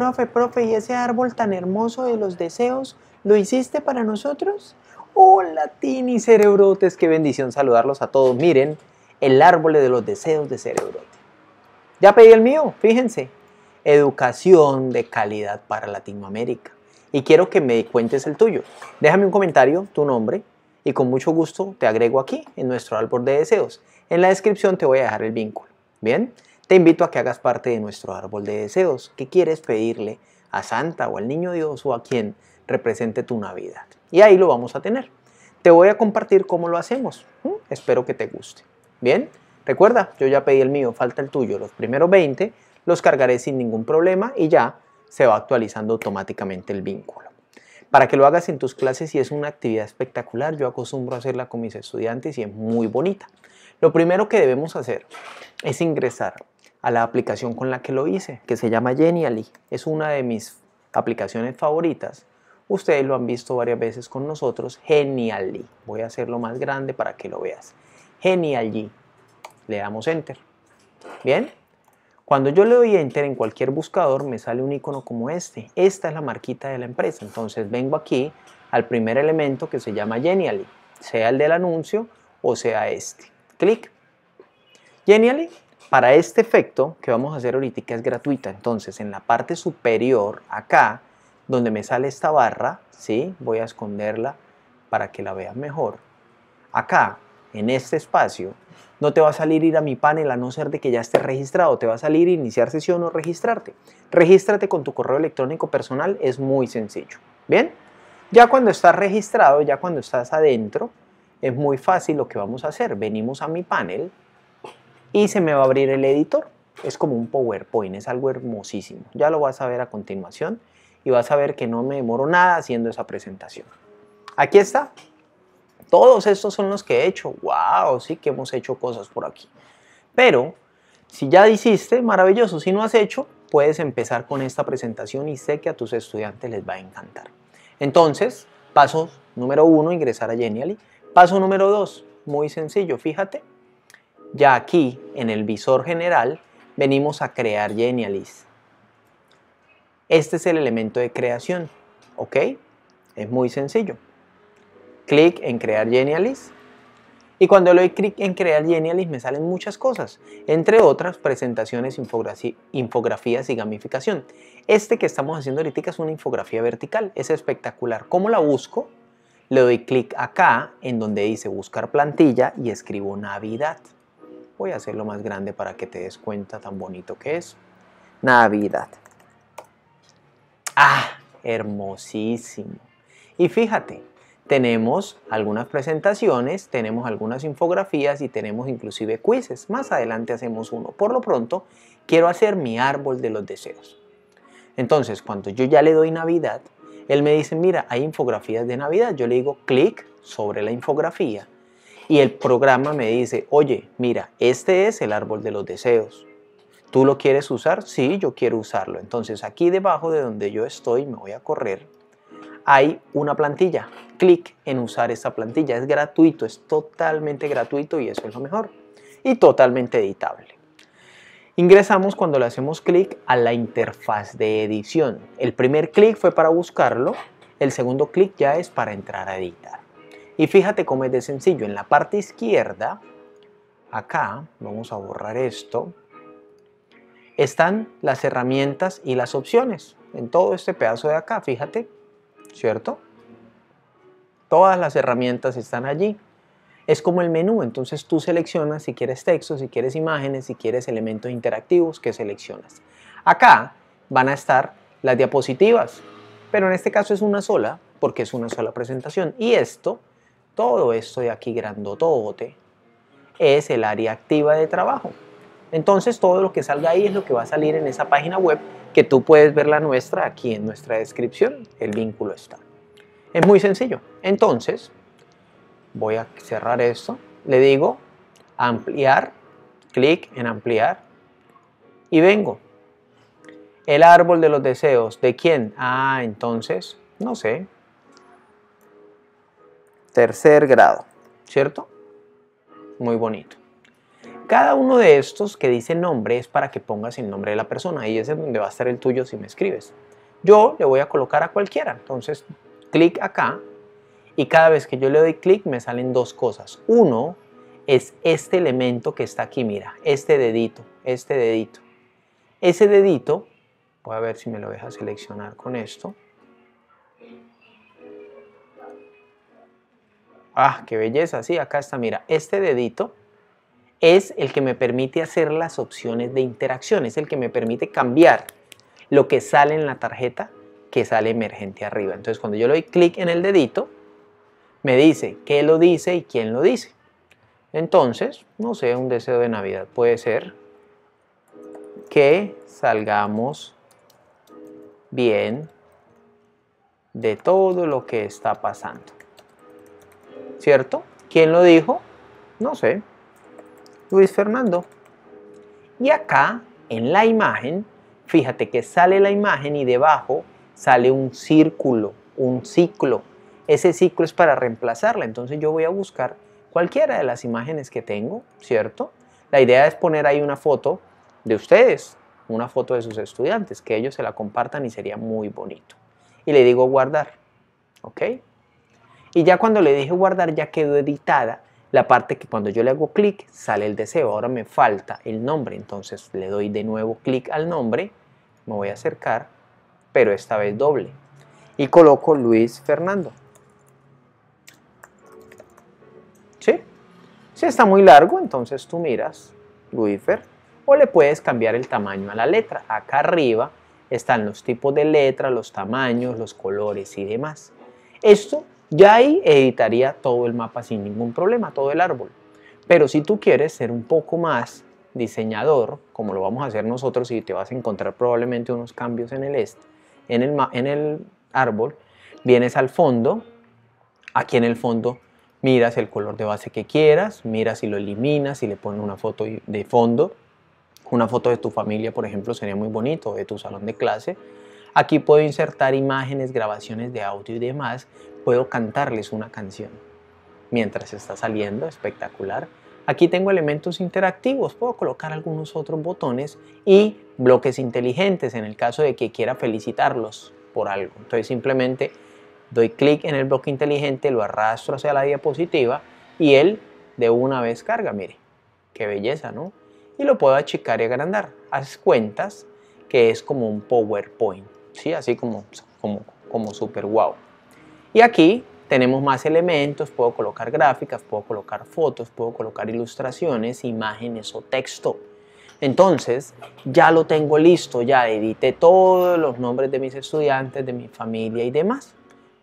profe, profe, ¿y ese árbol tan hermoso de los deseos lo hiciste para nosotros? Hola, Tini Cerebrotes, qué bendición saludarlos a todos. Miren, el árbol de los deseos de Cerebrotes. Ya pedí el mío, fíjense. Educación de calidad para Latinoamérica. Y quiero que me cuentes el tuyo. Déjame un comentario, tu nombre, y con mucho gusto te agrego aquí en nuestro árbol de deseos. En la descripción te voy a dejar el vínculo. Bien. Te invito a que hagas parte de nuestro árbol de deseos. ¿Qué quieres pedirle a Santa o al Niño Dios o a quien represente tu Navidad? Y ahí lo vamos a tener. Te voy a compartir cómo lo hacemos. Espero que te guste. Bien, recuerda, yo ya pedí el mío, falta el tuyo. Los primeros 20 los cargaré sin ningún problema y ya se va actualizando automáticamente el vínculo. Para que lo hagas en tus clases y es una actividad espectacular, yo acostumbro a hacerla con mis estudiantes y es muy bonita. Lo primero que debemos hacer es ingresar a la aplicación con la que lo hice, que se llama Genially. Es una de mis aplicaciones favoritas. Ustedes lo han visto varias veces con nosotros, Genially. Voy a hacerlo más grande para que lo veas. Genially. Le damos Enter. Bien. Cuando yo le doy Enter en cualquier buscador me sale un icono como este. Esta es la marquita de la empresa. Entonces vengo aquí al primer elemento que se llama Genially, sea el del anuncio o sea este. Clic. Genially para este efecto que vamos a hacer ahorita que es gratuita, entonces en la parte superior acá, donde me sale esta barra, ¿sí? voy a esconderla para que la veas mejor. Acá, en este espacio, no te va a salir ir a mi panel a no ser de que ya estés registrado, te va a salir iniciar sesión o registrarte. Regístrate con tu correo electrónico personal, es muy sencillo. ¿Bien? Ya cuando estás registrado, ya cuando estás adentro, es muy fácil lo que vamos a hacer. Venimos a mi panel, y se me va a abrir el editor. Es como un PowerPoint, es algo hermosísimo. Ya lo vas a ver a continuación y vas a ver que no me demoro nada haciendo esa presentación. Aquí está. Todos estos son los que he hecho. ¡Wow! Sí que hemos hecho cosas por aquí. Pero si ya hiciste, maravilloso. Si no has hecho, puedes empezar con esta presentación y sé que a tus estudiantes les va a encantar. Entonces, paso número uno, ingresar a Genially. Paso número dos, muy sencillo, fíjate, ya aquí, en el visor general, venimos a crear Genialis. Este es el elemento de creación, ¿ok? Es muy sencillo. Clic en crear Genialis Y cuando le doy clic en crear Genialis me salen muchas cosas, entre otras presentaciones, infografías y gamificación. Este que estamos haciendo ahorita es una infografía vertical, es espectacular. ¿Cómo la busco? Le doy clic acá en donde dice buscar plantilla y escribo Navidad voy a hacerlo más grande para que te des cuenta tan bonito que es. Navidad. ¡Ah! Hermosísimo. Y fíjate, tenemos algunas presentaciones, tenemos algunas infografías y tenemos inclusive quizzes. Más adelante hacemos uno. Por lo pronto, quiero hacer mi árbol de los deseos. Entonces, cuando yo ya le doy Navidad, él me dice, mira, hay infografías de Navidad. Yo le digo, clic sobre la infografía y el programa me dice, oye, mira, este es el árbol de los deseos. ¿Tú lo quieres usar? Sí, yo quiero usarlo. Entonces aquí debajo de donde yo estoy, me voy a correr, hay una plantilla. Clic en usar esa plantilla. Es gratuito, es totalmente gratuito y eso es lo mejor. Y totalmente editable. Ingresamos cuando le hacemos clic a la interfaz de edición. El primer clic fue para buscarlo, el segundo clic ya es para entrar a editar. Y fíjate cómo es de sencillo. En la parte izquierda, acá, vamos a borrar esto, están las herramientas y las opciones. En todo este pedazo de acá, fíjate, ¿cierto? Todas las herramientas están allí. Es como el menú, entonces tú seleccionas si quieres texto, si quieres imágenes, si quieres elementos interactivos, que seleccionas. Acá van a estar las diapositivas, pero en este caso es una sola, porque es una sola presentación. Y esto todo esto de aquí grandotote es el área activa de trabajo. Entonces todo lo que salga ahí es lo que va a salir en esa página web que tú puedes ver la nuestra aquí en nuestra descripción. El vínculo está. Es muy sencillo. Entonces voy a cerrar esto. Le digo ampliar. Clic en ampliar. Y vengo. El árbol de los deseos. ¿De quién? Ah, entonces, no sé, tercer grado, ¿cierto? Muy bonito. Cada uno de estos que dice nombre es para que pongas el nombre de la persona y ese es donde va a estar el tuyo si me escribes. Yo le voy a colocar a cualquiera, entonces clic acá y cada vez que yo le doy clic me salen dos cosas. Uno es este elemento que está aquí, mira, este dedito, este dedito. Ese dedito, voy a ver si me lo deja seleccionar con esto. Ah, qué belleza. Sí, acá está. Mira, este dedito es el que me permite hacer las opciones de interacción. Es el que me permite cambiar lo que sale en la tarjeta que sale emergente arriba. Entonces, cuando yo le doy clic en el dedito, me dice qué lo dice y quién lo dice. Entonces, no sé, un deseo de Navidad puede ser que salgamos bien de todo lo que está pasando. ¿cierto? ¿Quién lo dijo? No sé, Luis Fernando. Y acá, en la imagen, fíjate que sale la imagen y debajo sale un círculo, un ciclo. Ese ciclo es para reemplazarla, entonces yo voy a buscar cualquiera de las imágenes que tengo, ¿cierto? La idea es poner ahí una foto de ustedes, una foto de sus estudiantes, que ellos se la compartan y sería muy bonito. Y le digo guardar, ¿ok? Y ya cuando le dije guardar ya quedó editada la parte que cuando yo le hago clic sale el deseo. Ahora me falta el nombre, entonces le doy de nuevo clic al nombre, me voy a acercar, pero esta vez doble. Y coloco Luis Fernando. ¿Sí? Si está muy largo, entonces tú miras Luifer o le puedes cambiar el tamaño a la letra. Acá arriba están los tipos de letra, los tamaños, los colores y demás. Esto ya ahí editaría todo el mapa sin ningún problema, todo el árbol. Pero si tú quieres ser un poco más diseñador, como lo vamos a hacer nosotros y te vas a encontrar probablemente unos cambios en el, este, en el, árbol, vienes al fondo, aquí en el fondo miras el color de base que quieras, miras si lo eliminas, si le pones una foto de fondo, una foto de tu familia, por ejemplo, sería muy bonito, de tu salón de clase. Aquí puedo insertar imágenes, grabaciones de audio y demás, puedo cantarles una canción. Mientras está saliendo, espectacular. Aquí tengo elementos interactivos, puedo colocar algunos otros botones y bloques inteligentes en el caso de que quiera felicitarlos por algo. Entonces simplemente doy clic en el bloque inteligente, lo arrastro hacia la diapositiva y él de una vez carga, mire, qué belleza, ¿no? Y lo puedo achicar y agrandar. Haz cuentas que es como un PowerPoint, ¿sí? Así como, como, como super wow. Y aquí tenemos más elementos, puedo colocar gráficas, puedo colocar fotos, puedo colocar ilustraciones, imágenes o texto. Entonces, ya lo tengo listo, ya edité todos los nombres de mis estudiantes, de mi familia y demás.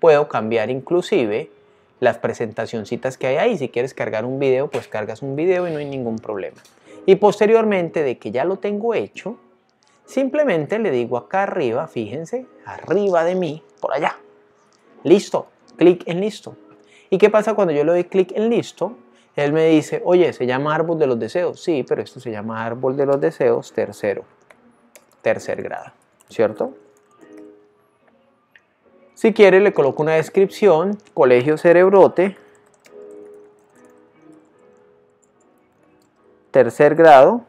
Puedo cambiar inclusive las presentacioncitas que hay ahí. Si quieres cargar un video, pues cargas un video y no hay ningún problema. Y posteriormente de que ya lo tengo hecho, simplemente le digo acá arriba, fíjense, arriba de mí, por allá, Listo, clic en listo. ¿Y qué pasa cuando yo le doy clic en listo? Él me dice, oye, se llama árbol de los deseos. Sí, pero esto se llama árbol de los deseos tercero, tercer grado, ¿cierto? Si quiere, le coloco una descripción, colegio cerebrote, tercer grado,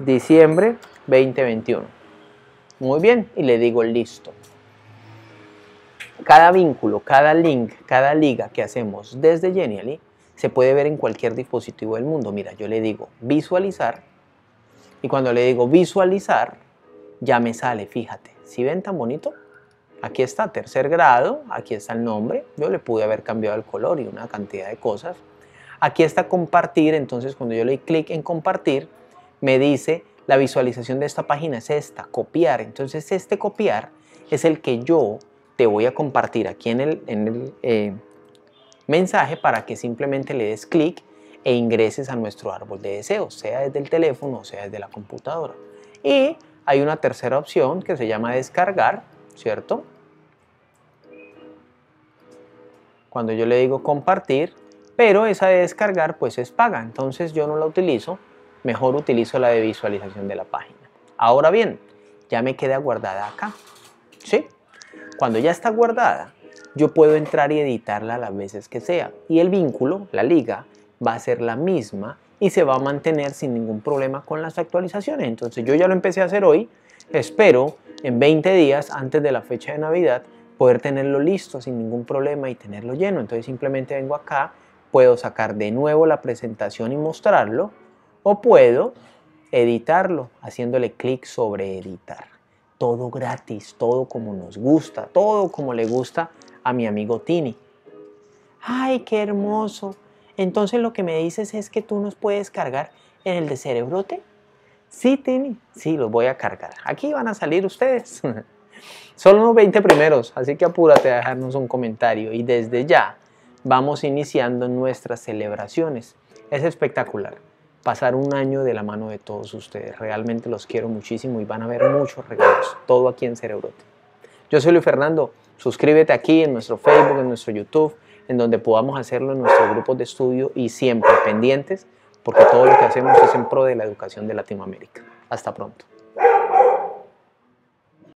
diciembre 2021. Muy bien, y le digo listo cada vínculo, cada link, cada liga que hacemos desde Genially se puede ver en cualquier dispositivo del mundo. Mira, yo le digo visualizar y cuando le digo visualizar ya me sale, fíjate. si ¿sí ven tan bonito? Aquí está tercer grado, aquí está el nombre, yo le pude haber cambiado el color y una cantidad de cosas. Aquí está compartir, entonces cuando yo le doy clic en compartir, me dice la visualización de esta página es esta, copiar. Entonces este copiar es el que yo te voy a compartir aquí en el, eh, mensaje para que simplemente le des clic e ingreses a nuestro árbol de deseos, sea desde el teléfono o sea desde la computadora. Y hay una tercera opción que se llama descargar, ¿cierto? Cuando yo le digo compartir, pero esa de descargar pues es paga, entonces yo no la utilizo, mejor utilizo la de visualización de la página. Ahora bien, ya me queda guardada acá, ¿sí? Cuando ya está guardada, yo puedo entrar y editarla las veces que sea. Y el vínculo, la liga, va a ser la misma y se va a mantener sin ningún problema con las actualizaciones. Entonces yo ya lo empecé a hacer hoy. Espero en 20 días antes de la fecha de Navidad poder tenerlo listo sin ningún problema y tenerlo lleno. Entonces simplemente vengo acá, puedo sacar de nuevo la presentación y mostrarlo o puedo editarlo haciéndole clic sobre editar todo gratis, todo como nos gusta, todo como le gusta a mi amigo Tini. ¡Ay, qué hermoso! Entonces lo que me dices es que tú nos puedes cargar en el de cerebrote. Sí, Tini, sí, los voy a cargar. Aquí van a salir ustedes. Son unos 20 primeros, así que apúrate a dejarnos un comentario y desde ya vamos iniciando nuestras celebraciones. Es espectacular pasar un año de la mano de todos ustedes. Realmente los quiero muchísimo y van a ver muchos regalos, todo aquí en Cerebrote. Yo soy Luis Fernando, suscríbete aquí en nuestro Facebook, en nuestro YouTube, en donde podamos hacerlo en nuestros grupos de estudio y siempre pendientes, porque todo lo que hacemos es en pro de la educación de Latinoamérica. Hasta pronto.